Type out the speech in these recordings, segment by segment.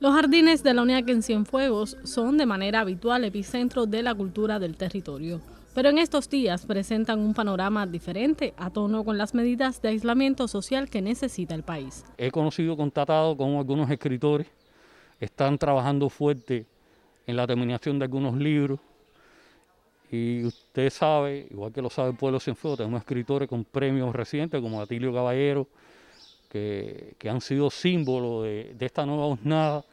Los jardines de la Unidad en Cienfuegos son de manera habitual epicentro de la cultura del territorio, pero en estos días presentan un panorama diferente a tono con las medidas de aislamiento social que necesita el país. He conocido, contactado con algunos escritores, están trabajando fuerte en la terminación de algunos libros y usted sabe, igual que lo sabe el pueblo Cienfuegos, tenemos escritores con premios recientes como Atilio Caballero, que, han sido símbolo de, esta nueva jornada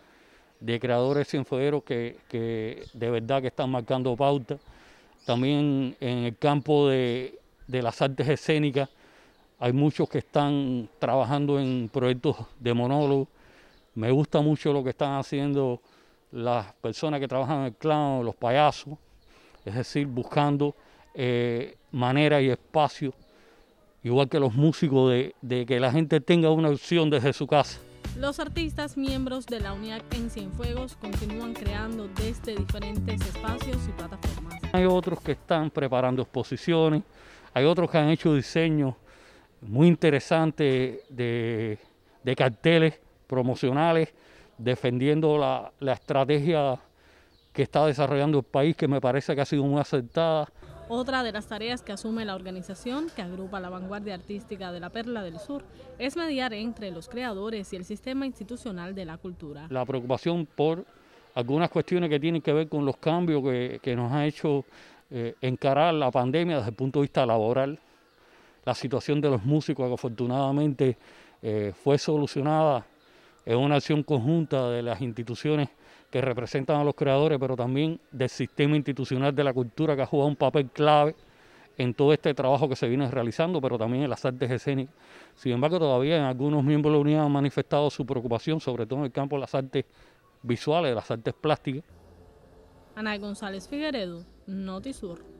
de creadores sinfoneros que, que de verdad que están marcando pauta. También en el campo de, las artes escénicas hay muchos que están trabajando en proyectos de monólogo. Me gusta mucho lo que están haciendo las personas que trabajan en el clown, los payasos, es decir, buscando eh, manera y espacio igual que los músicos, de, que la gente tenga una opción desde su casa. Los artistas miembros de la unidad en Cienfuegos continúan creando desde diferentes espacios y plataformas. Hay otros que están preparando exposiciones, hay otros que han hecho diseños muy interesantes de, carteles promocionales defendiendo la, la estrategia que está desarrollando el país, que me parece que ha sido muy acertada. Otra de las tareas que asume la organización, que agrupa la vanguardia artística de la Perla del Sur, es mediar entre los creadores y el sistema institucional de la cultura. La preocupación por algunas cuestiones que tienen que ver con los cambios que, nos ha hecho eh, encarar la pandemia desde el punto de vista laboral, la situación de los músicos que afortunadamente eh, fue solucionada en una acción conjunta de las instituciones que representan a los creadores, pero también del sistema institucional de la cultura que ha jugado un papel clave en todo este trabajo que se viene realizando, pero también en las artes escénicas. Sin embargo, todavía algunos miembros de la Unidad han manifestado su preocupación, sobre todo en el campo de las artes visuales, de las artes plásticas. Ana González Figueredo, Notisur.